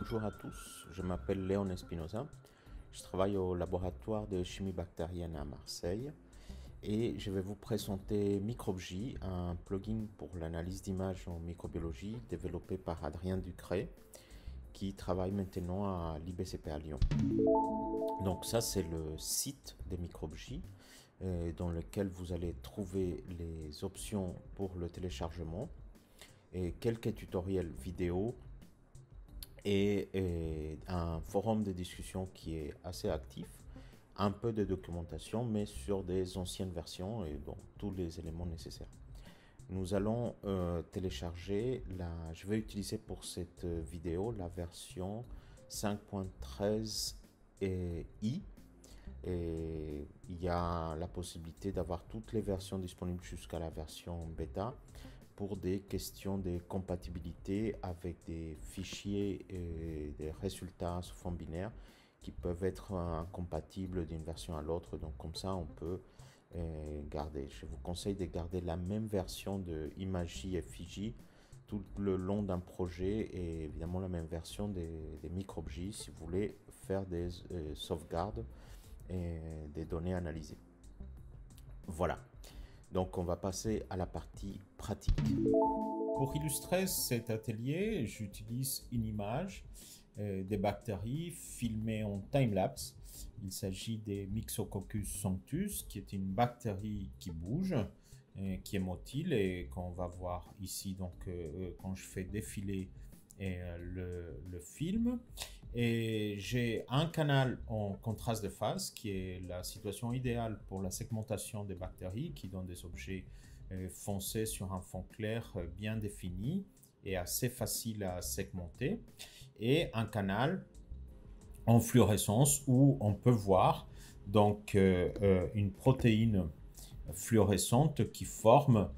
Bonjour à tous, je m'appelle Léon Espinoza. Je travaille au laboratoire de chimie bactérienne à Marseille et je vais vous présenter MicrobJ, un plugin pour l'analyse d'images en microbiologie développé par Adrien Ducré qui travaille maintenant à l'IBCP à Lyon. Donc ça c'est le site de MicrobJ euh, dans lequel vous allez trouver les options pour le téléchargement quelques tutoriels vidéo et, un forum de discussion qui est assez actif, un peu de documentation, mais sur des anciennes versions et donc tous les éléments nécessaires. Nous allons euh, télécharger, la, je vais utiliser pour cette euh, vidéo la version 5.13 et i. Et il y a la possibilité d'avoir toutes les versions disponibles jusqu'à la version bêta pour des questions de compatibilité avec des fichiers et des résultats sous fond binaire qui peuvent être incompatibles d'une version à l'autre. Donc comme ça, on peut euh, garder. Je vous conseille de garder la même version de Imagi et Fiji tout le long d'un projet et évidemment la même version des, des micro si vous voulez faire des euh, sauvegardes et des données analysées. Voilà, donc on va passer à la partie pratique. Pour illustrer cet atelier, j'utilise une image euh, des bactéries filmées en time-lapse. Il s'agit des Myxococcus sanctus, qui est une bactérie qui bouge, euh, qui est motile et qu'on va voir ici donc euh, quand je fais défiler le, film. Et j'ai un canal en contraste de phase qui est la situation idéale pour la segmentation des bactéries qui donne des objets euh, foncés sur un fond clair euh, bien défini et assez facile à segmenter. Et un canal en fluorescence où on peut voir donc euh, une protéine fluorescente qui forme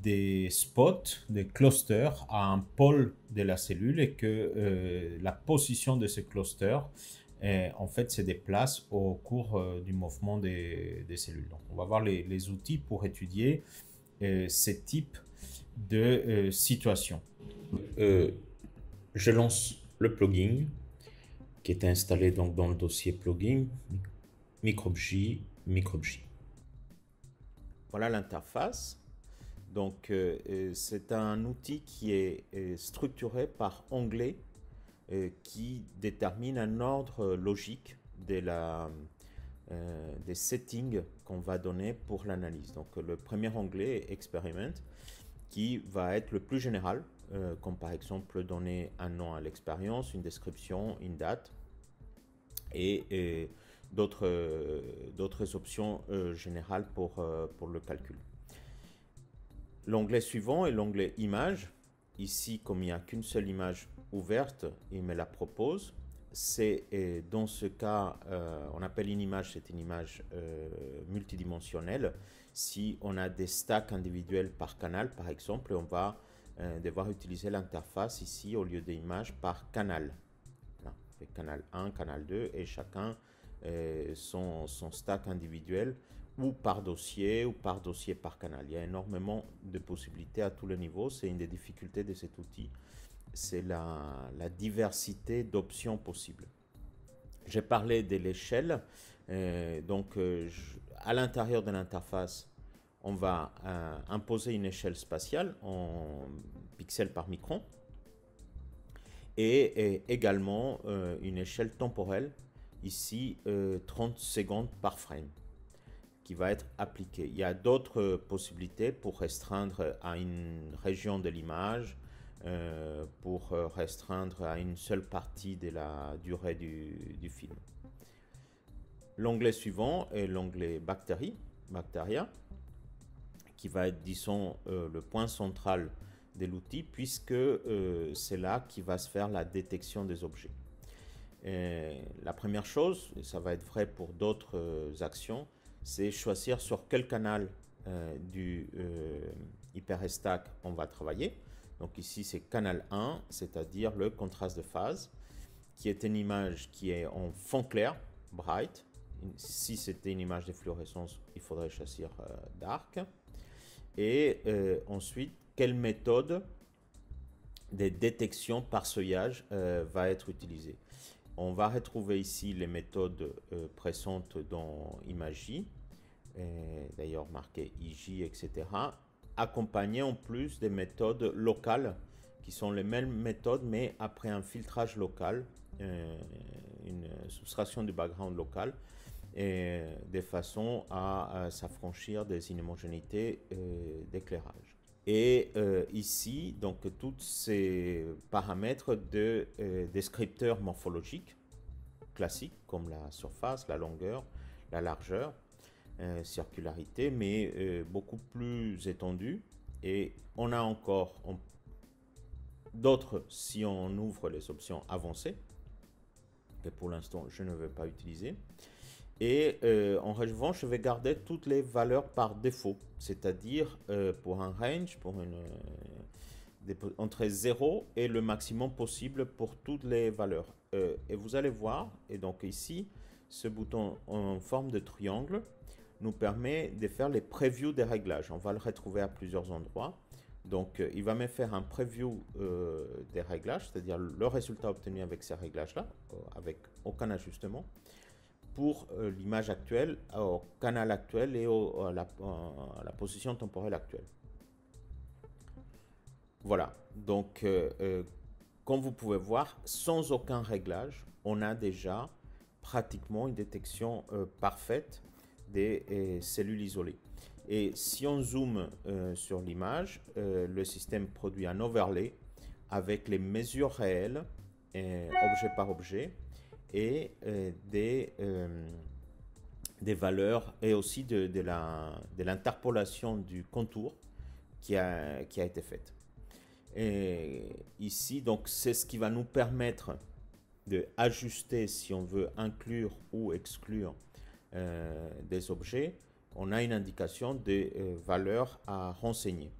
des spots, des clusters à un pôle de la cellule et que euh, la position de ces clusters en fait, se déplace au cours euh, du mouvement des, cellules. Donc, on va voir les, outils pour étudier euh, ces types de euh, situations. Euh, je lance le plugin qui est installé donc dans le dossier plugin Microg, Microg. Voilà l'interface. Donc, euh, euh, c'est un outil qui est, euh, structuré par onglets qui détermine un ordre logique des settings qu'on va donner pour l'analyse. Donc, le premier onglet est Experiment qui va être le plus général, comme par exemple donner un nom à l'expérience, une description, une date et, d'autres options générales pour le calcul. L'onglet suivant est l'onglet image. Ici, comme il n'y a qu'une seule image ouverte, il me la propose. dans ce cas, euh, on appelle une image, c'est une image euh, multidimensionnelle. Si on a des stacks individuels par canal, par exemple, on va euh, devoir utiliser l'interface ici au lieu des images par canal. canal 1, canal 2 et chacun son stack individuel ou par dossier, ou par dossier par canal. Il y a énormément de possibilités à tous les niveaux. C'est une des difficultés de cet outil. C'est la, diversité d'options possibles. J'ai parlé de l'échelle. Euh, donc, euh, à l'intérieur de l'interface, on va euh, imposer une échelle spatiale en pixels par micron et, également une échelle temporelle, ici 30 secondes par frame qui va être appliquée. Il y a d'autres euh, possibilités pour restreindre à une région de l'image, euh, pour euh, restreindre à une seule partie de la durée du, du film. L'onglet suivant est l'onglet bactérie, bacteria, qui va être, disons, le point central de l'outil, puisque c'est là qui va se faire la détection des objets. la première chose, et ça va être vrai pour d'autres actions, c'est choisir sur quel canal euh, du euh, on va travailler. Donc ici, c'est canal 1, c'est-à-dire le contraste de phase, qui est une image qui est en fond clair, bright. Si c'était une image de fluorescence, il faudrait choisir euh, dark. Et euh, ensuite, quelle méthode de détection par seuillage va être utilisée. On va retrouver ici les méthodes euh, présentes dans Imagi, euh, d'ailleurs marquées IJ, etc., accompagnées en plus des méthodes locales, qui sont les mêmes méthodes, mais après un filtrage local, euh, une soustraction du background local, de façon à s'affranchir des inhomogénéités d'éclairage. Et euh, ici, donc, tous ces paramètres de euh, descripteurs morphologiques classiques, comme la surface, la longueur, la largeur, euh, circularité, mais euh, beaucoup plus étendus. Et on a encore d'autres si on ouvre les options avancées, que pour l'instant, je ne veux pas utiliser. Et euh, en revanche, je vais garder toutes les valeurs par défaut, c'est-à-dire euh, pour un range, pour une, euh, entre 0 et le maximum possible pour toutes les valeurs. et vous allez voir, et donc ici, ce bouton en forme de triangle nous permet de faire les previews des réglages. On va le retrouver à plusieurs endroits. Donc, il va me faire un preview des réglages, c'est-à-dire le résultat obtenu avec ces réglages-là, avec aucun ajustement pour euh, l'image actuelle, euh, au canal actuel et euh, à, la, position temporelle actuelle. Voilà, donc comme vous pouvez voir, sans aucun réglage, on a déjà pratiquement une détection parfaite des cellules isolées. Et si on zoome sur l'image, le système produit un overlay avec les mesures réelles, objet par objet, et euh, euh, des, valeurs et aussi de, de l'interpolation du contour qui a, qui a été faite. Et ici, donc, c'est ce qui va nous permettre de ajuster si on veut inclure ou exclure euh, des objets. On a une indication des valeurs à renseigner.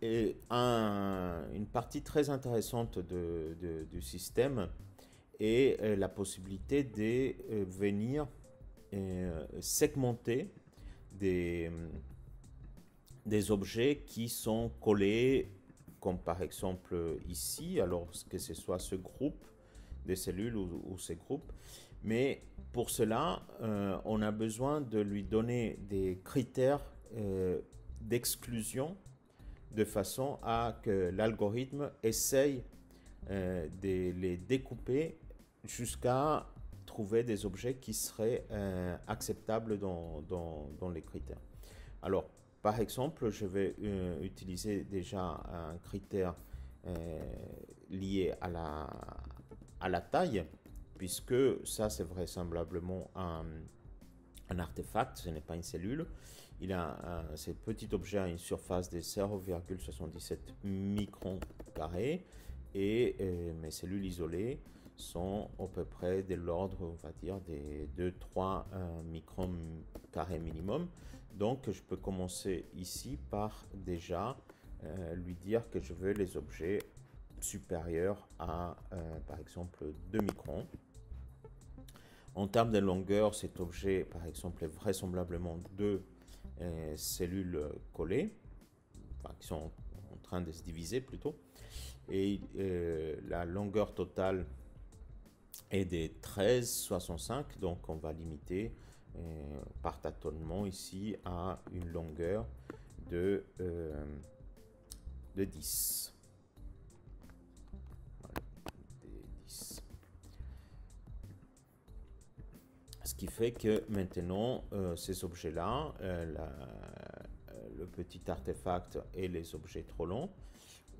Et une partie très intéressante du système, et euh, la possibilité de euh, venir euh, segmenter des, des objets qui sont collés, comme par exemple ici, alors que ce soit ce groupe de cellules ou, ces groupes. Mais pour cela, on a besoin de lui donner des critères d'exclusion de façon à que l'algorithme essaye de les découper jusqu'à trouver des objets qui seraient euh, acceptables dans, les critères. Alors, par exemple, je vais euh, utiliser déjà un critère euh, lié à la, taille, puisque ça, c'est vraisemblablement un, artefact, ce n'est pas une cellule. Il a un, ce petit objet une surface de 0,77 microns carrés et mes cellules isolées sont à peu près de l'ordre, on va dire, des 2-3 microns carrés minimum. Donc, je peux commencer ici par déjà euh, lui dire que je veux les objets supérieurs à, euh, par exemple, 2 microns. En termes de longueur, cet objet, par exemple, est vraisemblablement deux euh, cellules collées, qui sont en train de se diviser plutôt. Et la longueur totale et des 13,65. Donc on va limiter euh, par tâtonnement ici à une longueur de, euh, de 10. Ce qui fait que maintenant, euh, ces objets-là, le petit artefact et les objets trop longs,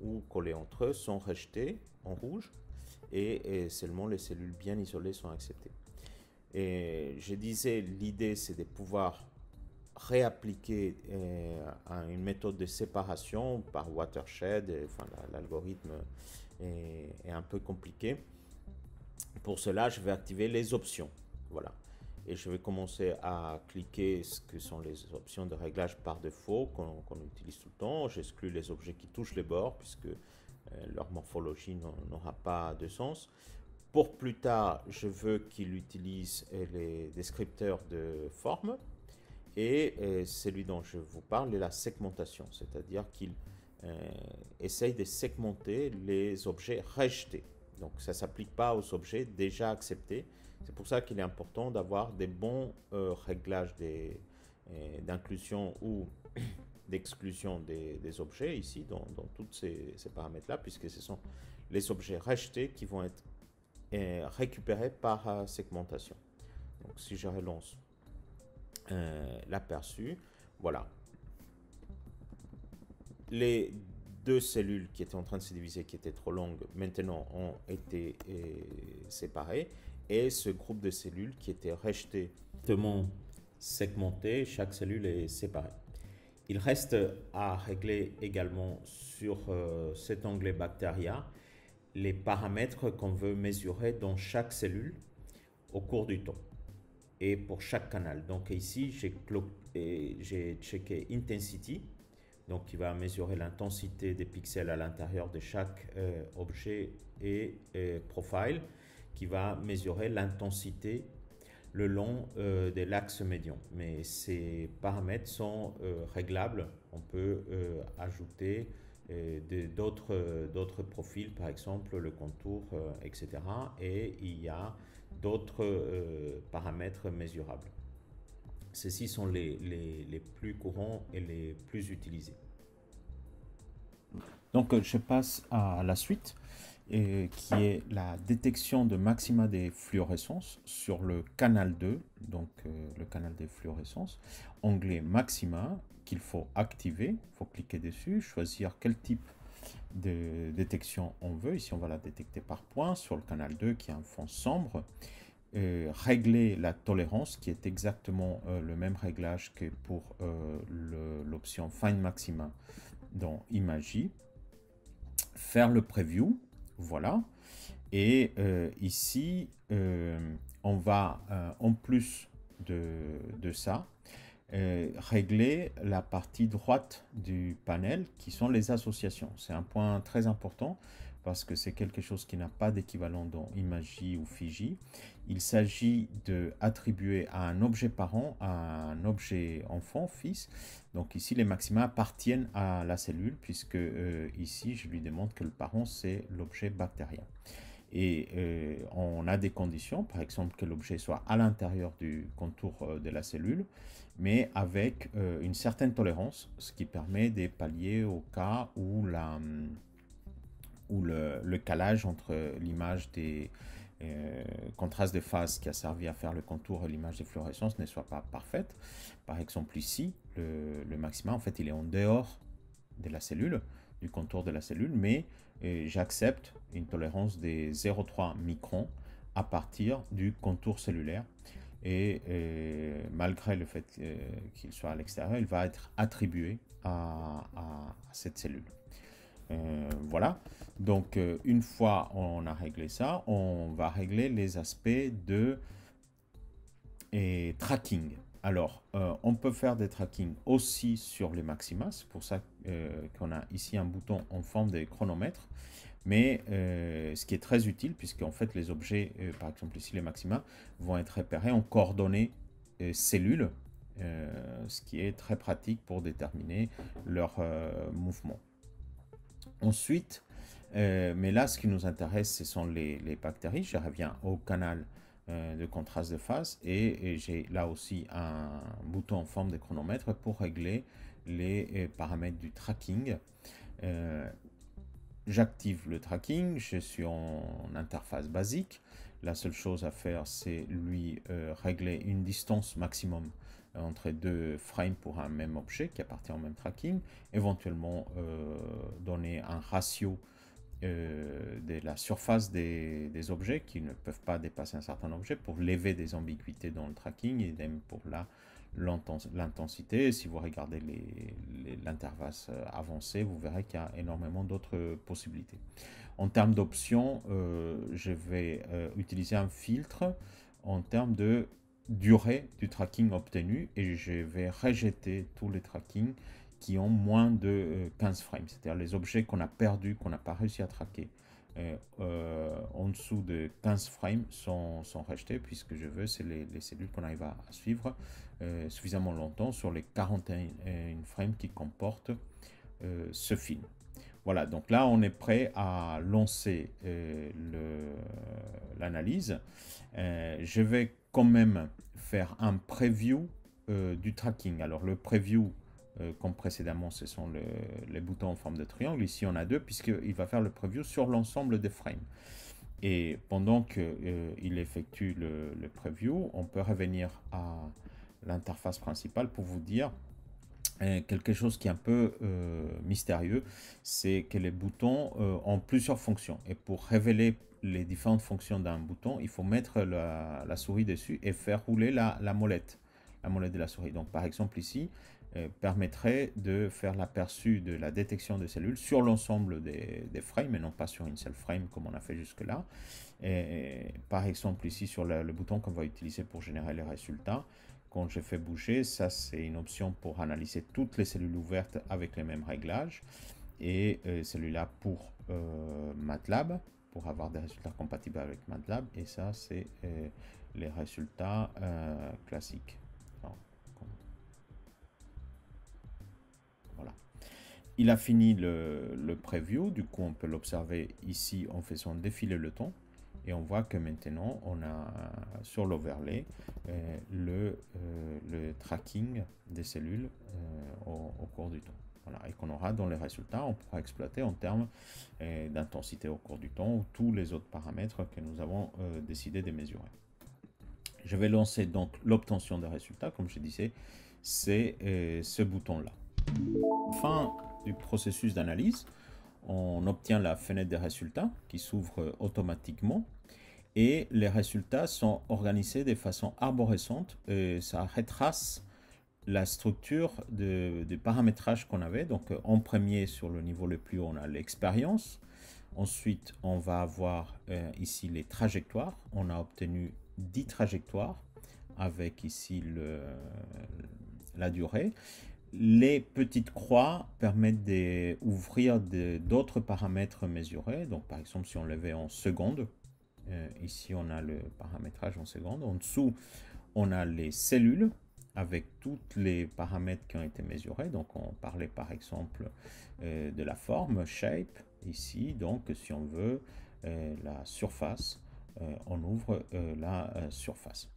ou collés entre eux, sont rejetés en rouge et, seulement les cellules bien isolées sont acceptées. Et je disais, l'idée, c'est de pouvoir réappliquer euh, une méthode de séparation par watershed, enfin, l'algorithme est, un peu compliqué. Pour cela, je vais activer les options. Voilà. Et je vais commencer à cliquer ce que sont les options de réglage par défaut qu'on utilise tout le temps. J'exclus les objets qui touchent les bords, puisque euh, leur morphologie n'aura pas de sens. Pour plus tard, je veux qu'il utilise euh, les descripteurs de forme. Et euh, celui dont je vous parle est la segmentation, c'est-à-dire qu'il essaye de segmenter les objets rejetés. Donc ça ne s'applique pas aux objets déjà acceptés. C'est pour ça qu'il est important d'avoir des bons réglages réglages d'inclusion ou d'exclusion des, objets ici, dans, tous ces, paramètres-là, puisque ce sont les objets rejetés qui vont être euh, récupérés par euh, segmentation. Donc si je relance euh, l'aperçu, voilà. Les deux cellules qui étaient en train de se diviser, qui étaient trop longues, maintenant ont été séparées. Et ce groupe de cellules qui était rejeté, segmenté, chaque cellule est séparée. Il reste à régler également sur euh, cet onglet Bacteria les paramètres qu'on veut mesurer dans chaque cellule au cours du temps et pour chaque canal. Donc ici, j'ai checké Intensity, donc qui va mesurer l'intensité des pixels à l'intérieur de chaque euh, objet et, et Profile, qui va mesurer l'intensité le long euh, de l'axe médian. Mais ces paramètres sont euh, réglables. On peut euh, ajouter euh, d'autres profils, par exemple le contour, etc. Et il y a d'autres paramètres mesurables. Ceux-ci sont les, les, les plus courants et les plus utilisés. Donc je passe à la suite qui est la détection de maxima des fluorescences sur le canal 2, donc euh, le canal des fluorescences, onglet maxima qu'il faut activer, il faut cliquer dessus, choisir quel type de détection on veut, ici on va la détecter par point sur le canal 2 qui a un fond sombre, euh, régler la tolérance qui est exactement euh, le même réglage que pour l'option Find Maxima dans Imagi, faire le preview voilà. Et euh, ici, euh, on va, euh, en plus de, de ça, régler la partie droite du panel qui sont les associations. C'est un point très important parce que c'est quelque chose qui n'a pas d'équivalent dans Imagie ou Fiji. Il s'agit d'attribuer à un objet parent, à un objet enfant, fils. Donc ici, les maxima appartiennent à la cellule, puisque euh, ici, je lui demande que le parent, c'est l'objet bactérien. Et euh, on a des conditions, par exemple que l'objet soit à l'intérieur du contour euh, de la cellule, mais avec une certaine tolérance, ce qui permet de pallier au cas où la ou le, calage entre l'image des euh, contrastes de phase qui a servi à faire le contour et l'image de fluorescence ne soit pas parfaite. Par exemple ici, le, le maxima, en fait, il est en dehors de la cellule, du contour de la cellule, mais euh, j'accepte une tolérance des 0,3 microns à partir du contour cellulaire. Et euh, malgré le fait qu'il soit à l'extérieur, il va être attribué à cette cellule. Euh, voilà. Donc, euh, une fois on a réglé ça, on va régler les aspects de et tracking. Alors, euh, on peut faire des tracking aussi sur les maxima. C'est pour ça qu'on a ici un bouton en forme de chronomètre. Mais ce qui est très utile, puisque en fait, les objets, par exemple ici les maxima, vont être repérés en coordonnées cellules, ce qui est très pratique pour déterminer leur mouvement. Ensuite, euh, mais là, ce qui nous intéresse, ce sont les, bactéries. Je reviens au canal euh, de contraste de phase et, j'ai là aussi un bouton en forme de chronomètre pour régler les euh, paramètres du tracking. J'active le tracking, je suis en interface basique. La seule chose à faire, c'est lui régler une distance maximum entre deux frames pour un même objet qui appartient au même tracking, éventuellement euh, donner un ratio euh, de la surface des, objets qui ne peuvent pas dépasser un certain objet pour lever des ambiguïtés dans le tracking et même pour la l'intensité. Si vous regardez l'interface les, euh, avancée, vous verrez qu'il y a énormément d'autres possibilités. En termes d'options, je vais utiliser un filtre en termes de durée du tracking obtenu et je vais rejeter tous les trackings qui ont moins de 15 euh, frames, c'est-à-dire les objets qu'on a perdus, qu'on n'a pas réussi à traquer. Euh, euh, en dessous de 15 frames sont, sont rejetés puisque je veux, c'est les, les, cellules qu'on arrive à, suivre suffisamment longtemps sur les 41 frames qui comportent ce film. Voilà, donc là on est prêt à lancer l'analyse. je vais quand même faire un preview euh, du tracking. Alors le preview, euh, comme précédemment, ce sont les boutons en forme de triangle. Ici, on a deux, puisqu'il va faire le preview sur l'ensemble des frames. Et pendant que euh, il effectue le, le, preview, on peut revenir à l'interface principale pour vous dire quelque chose qui est un peu mystérieux, c'est que les boutons ont plusieurs fonctions. Et pour révéler les différentes fonctions d'un bouton, il faut mettre la, souris dessus et faire rouler la, molette, la molette de la souris. Donc par exemple ici, euh, permettrait de faire l'aperçu de la détection de cellules sur l'ensemble des, frames et non pas sur une seule frame comme on a fait jusque là. Et, par exemple ici sur le, bouton qu'on va utiliser pour générer les résultats, quand je fais bouger, ça c'est une option pour analyser toutes les cellules ouvertes avec les mêmes réglages et euh, celui-là pour euh, MATLAB pour avoir des résultats compatibles avec MATLAB. Et ça, c'est euh, les résultats euh, classiques. voilà. Il a fini le, preview. Du coup, on peut l'observer ici en faisant défiler le temps. Et on voit que maintenant, on a sur l'overlay euh, le, le, tracking des cellules au cours du temps et qu'on aura dans les résultats, on pourra exploiter en termes euh, d'intensité au cours du temps ou tous les autres paramètres que nous avons euh, décidé de mesurer. Je vais lancer donc l'obtention des résultats, comme je disais, c'est euh, ce bouton-là. Fin du processus d'analyse, on obtient la fenêtre des résultats qui s'ouvre automatiquement et les résultats sont organisés de façon arborescente. Et ça retrace la structure de, paramétrage qu'on avait. Donc, euh, en premier, sur le niveau le plus haut, on a l'expérience. Ensuite, on va avoir euh, ici les trajectoires. On a obtenu 10 trajectoires avec ici le, la durée. Les petites croix permettent d'ouvrir d'autres paramètres mesurés. Donc, par exemple, si on le en secondes, euh, ici on a le paramétrage en secondes. En dessous, on a les cellules avec tous les paramètres qui ont été mesurés. Donc on parlait par exemple euh, de la forme, shape, ici. Donc si on veut euh, la surface, euh, on ouvre la surface.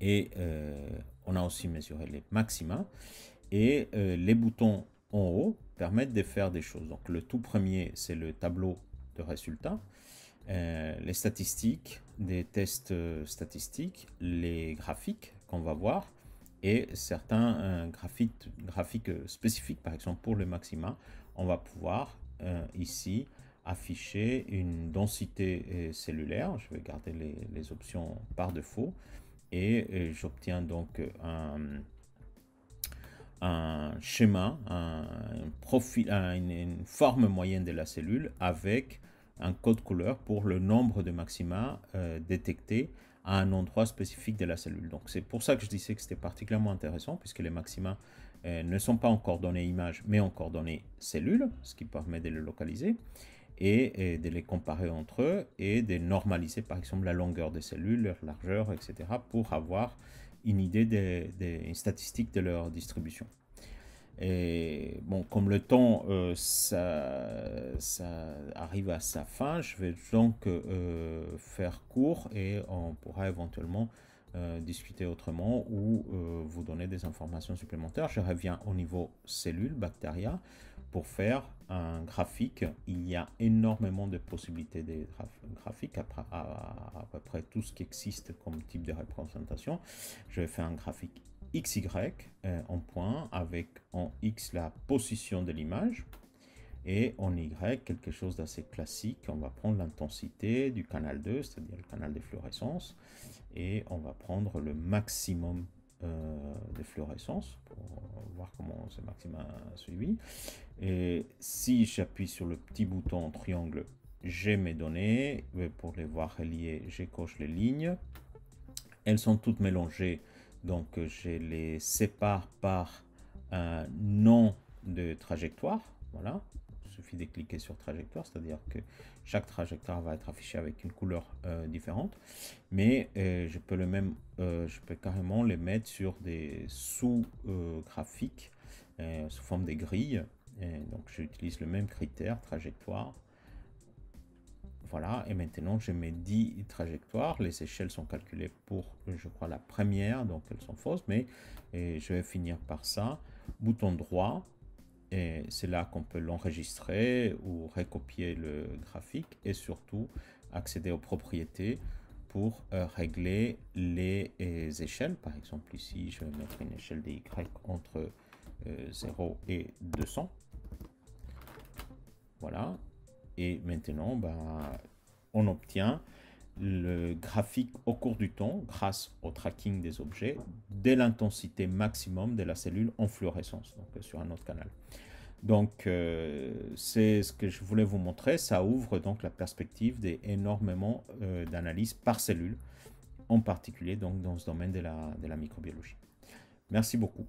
Et on a aussi mesuré les maxima. Et les boutons en haut permettent de faire des choses. Donc le tout premier, c'est le tableau de résultats. les statistiques, des tests statistiques, les graphiques qu'on va voir, et certains euh, graphiques, euh, spécifiques, par exemple pour le maxima, on va pouvoir euh, ici afficher une densité cellulaire. Je vais garder les, options par défaut et j'obtiens donc un, schéma, profil, une forme moyenne de la cellule avec un code couleur pour le nombre de maxima détectés à un endroit spécifique de la cellule. Donc c'est pour ça que je disais que c'était particulièrement intéressant, puisque les maxima euh, ne sont pas en coordonnées image, mais en coordonnées cellules, ce qui permet de les localiser et, de les comparer entre eux et de normaliser par exemple la longueur des cellules, leur largeur, etc. pour avoir une idée des statistiques de leur distribution. Et bon, comme le temps euh, ça, ça, arrive à sa fin, je vais donc euh, faire court et on pourra éventuellement euh, discuter autrement ou vous donner des informations supplémentaires. Je reviens au niveau cellules, bactéria, pour faire un graphique. Il y a énormément de possibilités de graphiques, à, à peu près tout ce qui existe comme type de représentation. Je vais faire un graphique XY euh, en point avec en X la position de l'image et en Y quelque chose d'assez classique. On va prendre l'intensité du canal 2, c'est-à-dire le canal de fluorescence, et on va prendre le maximum euh, de fluorescence pour voir comment ce maximum suivi. Et si j'appuie sur le petit bouton en triangle, j'ai mes données. Euh, pour les voir reliées, j'écoche les lignes. Elles sont toutes mélangées donc euh, je les sépare par un nom de trajectoire. Voilà, il suffit de cliquer sur trajectoire, c'est-à-dire que chaque trajectoire va être affichée avec une couleur euh, différente. Mais euh, je peux le même, je peux carrément les mettre sur des sous-graphiques sous forme des grilles. donc j'utilise le même critère trajectoire voilà, et maintenant j'ai mes 10 trajectoires. Les échelles sont calculées pour, je crois, la première, donc elles sont fausses, mais je vais finir par ça. Bouton droit, et c'est là qu'on peut l'enregistrer ou recopier le graphique et surtout accéder aux propriétés pour euh, régler les, euh, échelles. Par exemple, ici, je vais mettre une échelle des y entre 0 euh, et 200. Voilà, et maintenant, bah, on obtient le graphique au cours du temps, grâce au tracking des objets, dès l'intensité maximum de la cellule en fluorescence, donc euh, sur un autre canal. Donc, euh, c'est ce que je voulais vous montrer. Ça ouvre donc la perspective des énormément euh, d'analyses par cellule, en particulier donc dans ce domaine de la, de la microbiologie. Merci beaucoup.